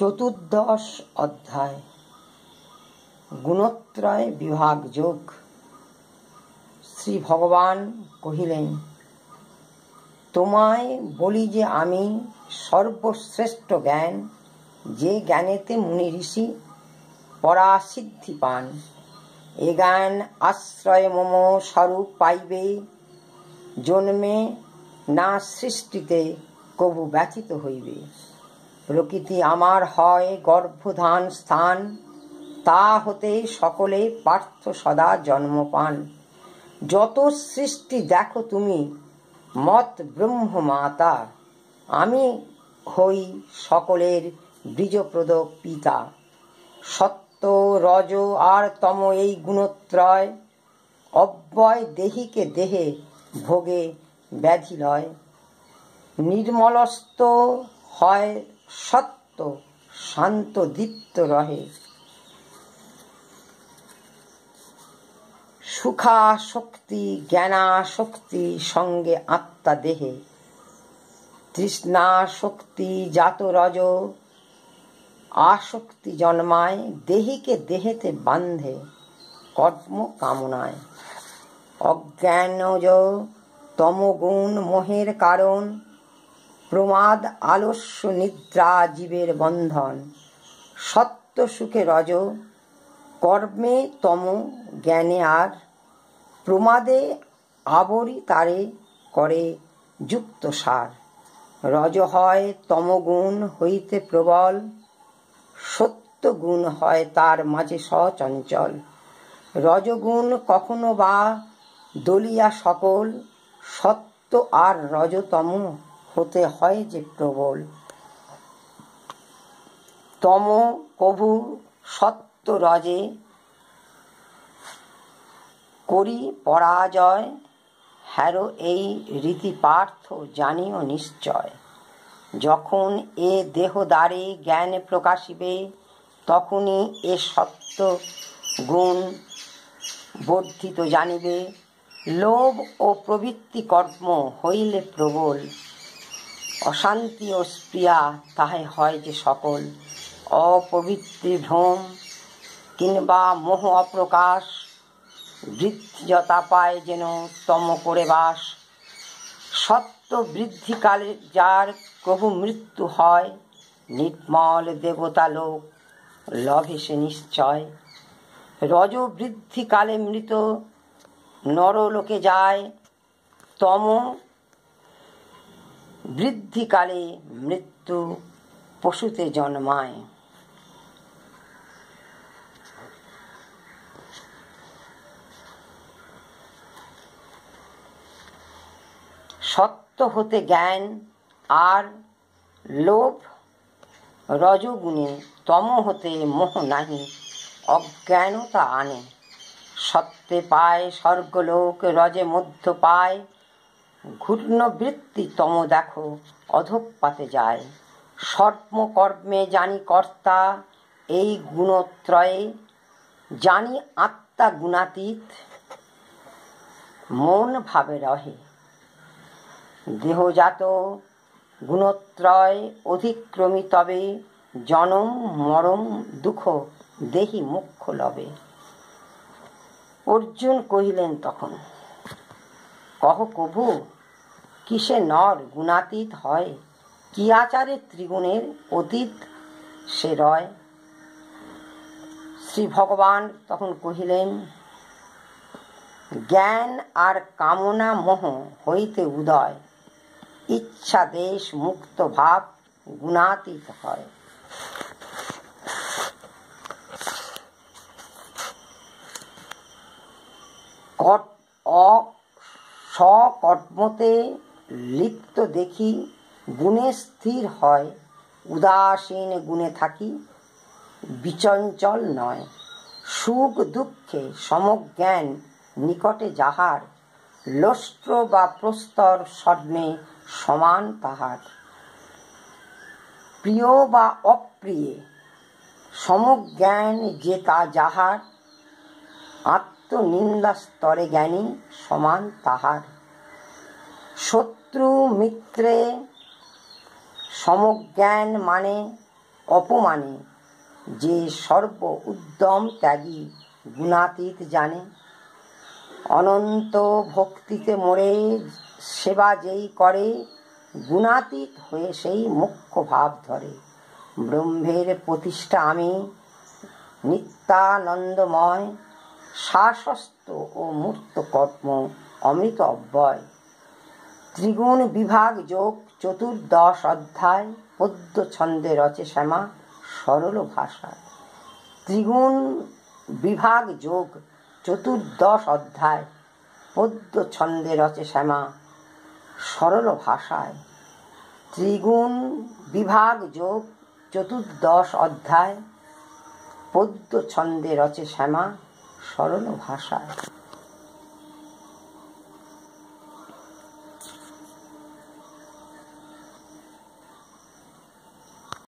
চতুর্দশ অধ্যায় গুণত্রয় বিভাগ যোগ শ্রী ভগবান কহিলেন তোমায় বলি যে আমি সর্বশ্রেষ্ঠ জ্ঞান যে জ্ঞানেতে মুনি ঋষি পরাসিদ্ধি পান এ জ্ঞান আশ্রয় মম স্বরূপ পাইবে জন্মে না সৃষ্টিতে কবু ব্যথিত হইবে প্রকৃতি আমার হয় গর্ভধান স্থান তা হতে সকলে পার্থ সদা জন্ম পান যত সৃষ্টি দেখো তুমি মত ব্রহ্ম মাতা আমি হই সকলের বীজপ্রদ পিতা সত্য রজ আর তম এই গুণত্রয় অব্যয় দেহিকে দেহে ভোগে ব্যাধি লয় নির্মলস্ত হয় সত্য শান্ত দীপ্ত রহে সুখা শক্তি জ্ঞানা শক্তি সঙ্গে আত্মা দেহে তৃষ্ণা শক্তি জাত রজ আসক্তি জন্মায় দেহিকে দেহেতে বান্ধে কর্ম কামনায় অজ্ঞানজ তমগুণ মোহের কারণ প্রমাদ আলস্য নিদ্রা জীবের বন্ধন সত্য সুখে রজ কর্মে তম জ্ঞানে আর প্রমাদে আবরি তারে করে যুক্ত সার রজ হয় তমগুণ হইতে প্রবল সত্য গুণ হয় তার মাঝে সচঞ্চল রজগুণ কখনো বা দলিয়া সকল সত্য আর রজতম হতে হয় যে প্রবল তম কভু সত্য রজে করি পরাজয় হ্যারো এই রীতি পার্থ জানিও নিশ্চয় যখন এ দেহ দ্বারে জ্ঞান প্রকাশিবে তখনই এ সত্য গুণ বর্ধিত জানিবে লোভ ও প্রবৃত্তি কর্ম হইলে প্রবল অশান্তি ও স্প্রিয়া তাহাই হয় যে সকল অপবিত্রি ভ্রম কিংবা মোহ অপ্রকাশ বৃদ্ধিযতা পায় যেন তম করে বাস সত্য বৃদ্ধিকালে যার প্রভু মৃত্যু হয় নির্মল দেবতা লোক লভে সে নিশ্চয় রজ বৃদ্ধিকালে মৃত নরলোকে যায় তম বৃদ্ধিকালে মৃত্যু পশুতে জন্মায় সত্য হতে জ্ঞান আর লোভ রজগুণে তম হতে মোহ নাহি অজ্ঞানতা আনে সত্যে পায় স্বর্গলোক রজে মধ্য পায় বৃত্তি তম দেখো অধপাতে যায় সর্বকর্মে জানি কর্তা এই গুণত্রয়ে জানি আত্মা গুণাতীত মন ভাবে রহে দেহজাত গুণত্রয় অধিক্রমী তবে জনম মরম দুঃখ দেহি মুখ্য লবে অর্জুন কহিলেন তখন কহ কভু কিসে নর গুণাতীত হয় কি আচারে ত্রিগুণের অতীত সে রয় শ্রী ভগবান তখন কহিলেন জ্ঞান আর কামনা মোহ হইতে উদয় ইচ্ছা দেশ মুক্ত ভাব গুণাতীত হয় অকর্মতে লিপ্ত দেখি গুণে স্থির হয় উদাসীন গুণে থাকি বিচঞ্চল নয় সুখ দুঃখে সমজ্ঞান নিকটে যাহার লস্ত্র বা প্রস্তর স্বর্ণে সমান তাহার প্রিয় বা অপ্রিয়ে সমজ্ঞান যে তা যাহার আত্মনিন্দা স্তরে জ্ঞানী সমান তাহার শত্রু মিত্রে সমজ্ঞান মানে অপমানে যে সর্ব উদ্যম ত্যাগী গুণাতীত জানে অনন্ত ভক্তিতে মোড়ে সেবা যেই করে গুণাতীত হয়ে সেই মুখ্য ভাব ধরে ব্রহ্মের প্রতিষ্ঠা আমি নিত্যানন্দময় শাসস্ত ও মূর্ত কর্ম অমৃত অব্যয় ত্রিগুণ বিভাগ যোগ চতুর্দশ অধ্যায় পদ্য ছন্দে রচে শ্যামা সরল ভাষায় ত্রিগুণ বিভাগ যোগ চতুর্দশ অধ্যায় পদ্য ছন্দে রচে শ্যামা সরল ভাষায় ত্রিগুণ বিভাগ যোগ চতুর্দশ অধ্যায় পদ্য ছন্দে রচে শ্যামা সরল ভাষায়